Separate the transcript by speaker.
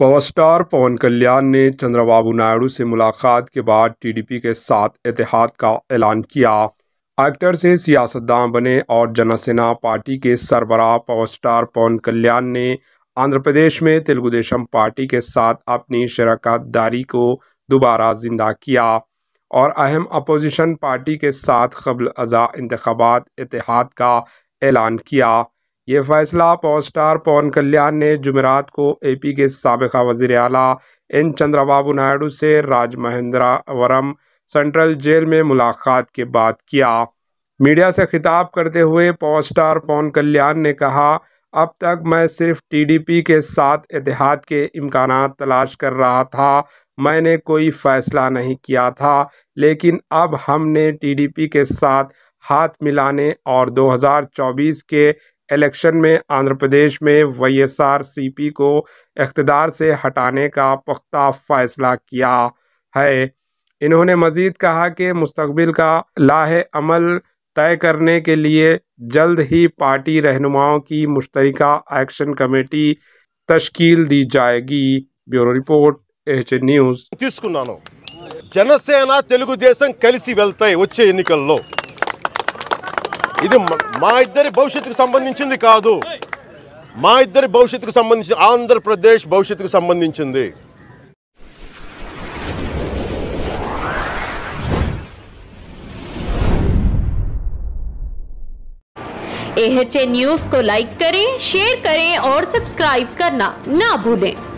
Speaker 1: power star पवन कल्याण ने चंद्रबाबू नायडू से मुलाकात के बाद टीडीपी के साथ एतिहाद का ऐलान किया एक्टर से सियासतदान बने और जनसेना पार्टी के सरबराह पावर स्टार पवन कल्याण ने आंध्र प्रदेश में तेलुगुदेशम पार्टी के साथ अपनी शराकत दारी को दोबारा जिंदा किया और अहम अपोजिशन पार्टी के साथ कबल अज़ा इंतबात एतिहाद का ऐलान किया ये फैसला पॉन स्टार पवन कल्याण ने जुमेरात को एपी के सबका वजीर अला एन चंद्रबाबू नायडू से राज महेंद्रावरम सेंट्रल जेल में मुलाकात के बाद किया मीडिया से खिताब करते हुए पॉन स्टार पवन कल्याण ने कहा अब तक मैं सिर्फ टीडीपी के साथ इतिहाद के इम्कान तलाश कर रहा था मैंने कोई फैसला नहीं किया था लेकिन अब हमने टीडीपी के साथ हाथ मिलाने और 2024 के इलेक्शन में आंध्र प्रदेश में वाईएसआरसीपी को इकतदार से हटाने का पुख्ता फैसला किया है इन्होंने मजीद कहा कि मुस्तबिल का लाह अमल तय करने के लिए जल्द ही पार्टी रहनुमाओं की मुश्तर एक्शन कमेटी तश्कील दी जाएगी bureau report H news Janasena
Speaker 2: Telugu Desam కలిసి వెళ్తాయి వచ్చే ఎన్నికల్లో ఇది మా ఇద్దరి భవిష్యత్తుకు సంబంధించింది కాదు మా ఇద్దరి భవిష్యత్తుకు సంబంధించి ఆంధ్రప్రదేశ్ భవిష్యత్తుకు సంబంధించింది
Speaker 1: एहचे न्यूज को लाइक करें शेयर करें और सब्सक्राइब करना ना भूलें